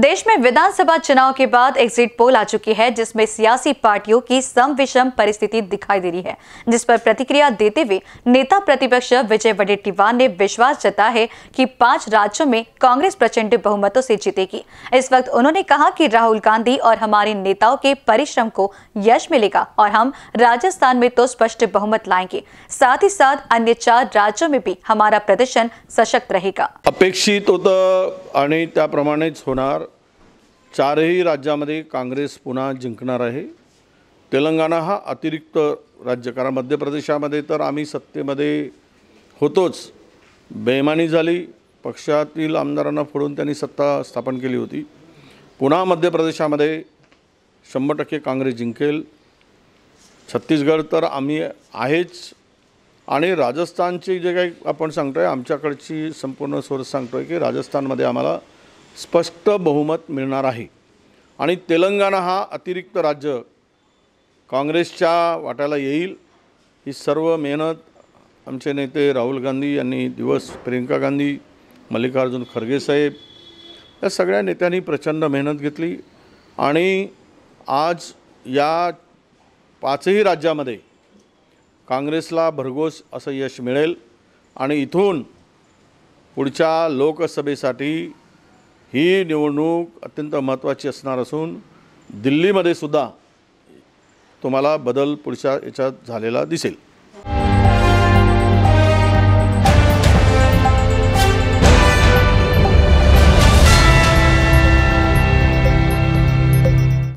देश में विधानसभा चुनाव के बाद एग्जिट पोल आ चुकी है जिसमें सियासी पार्टियों की सम विषम परिस्थिति दिखाई दे रही है जिस पर प्रतिक्रिया देते हुए नेता प्रतिपक्ष विजय वडेट्टीवार ने विश्वास जताया है कि पांच राज्यों में कांग्रेस प्रचंड बहुमतों से जीतेगी इस वक्त उन्होंने कहा कि राहुल गांधी और हमारे नेताओं के परिश्रम को यश मिलेगा और हम राजस्थान में तो स्पष्ट बहुमत लाएंगे साथ ही साथ अन्य चार राज्यों में भी हमारा प्रदर्शन सशक्त रहेगा अपेक्षित होता आणि होना चारही राज्यामध्ये काँग्रेस पुन्हा जिंकणार आहे तेलंगणा हा अतिरिक्त राज्य कारण मध्य प्रदेशामध्ये तर आम्ही सत्तेमध्ये होतोच बेमानी झाली पक्षातील आमदारांना फोडून त्यांनी सत्ता स्थापन केली होती पुन्हा मध्य प्रदेशामध्ये शंभर टक्के काँग्रेस जिंकेल छत्तीसगड तर आम्ही आहेच आणि राजस्थानची जे काही आपण सांगतो आहे आमच्याकडची संपूर्ण सोर्स सांगतो आहे की राजस्थानमध्ये आम्हाला स्पष्ट बहुमत मिळणार आहे आणि तेलंगणा हा अतिरिक्त राज्य काँग्रेसच्या वाट्याला येईल ही सर्व मेहनत आमचे नेते राहुल गांधी यांनी दिवस प्रियंका गांधी मल्लिकार्जुन खरगे साहेब या सगळ्या नेत्यांनी प्रचंड मेहनत घेतली आणि आज या पाचही राज्यामध्ये काँग्रेसला भरघोस असं यश मिळेल आणि इथून पुढच्या लोकसभेसाठी ही निवडणूक अत्यंत महत्त्वाची असणार असून दिल्लीमध्ये सुद्धा तुम्हाला बदल पुढच्या याच्यात झालेला दिसेल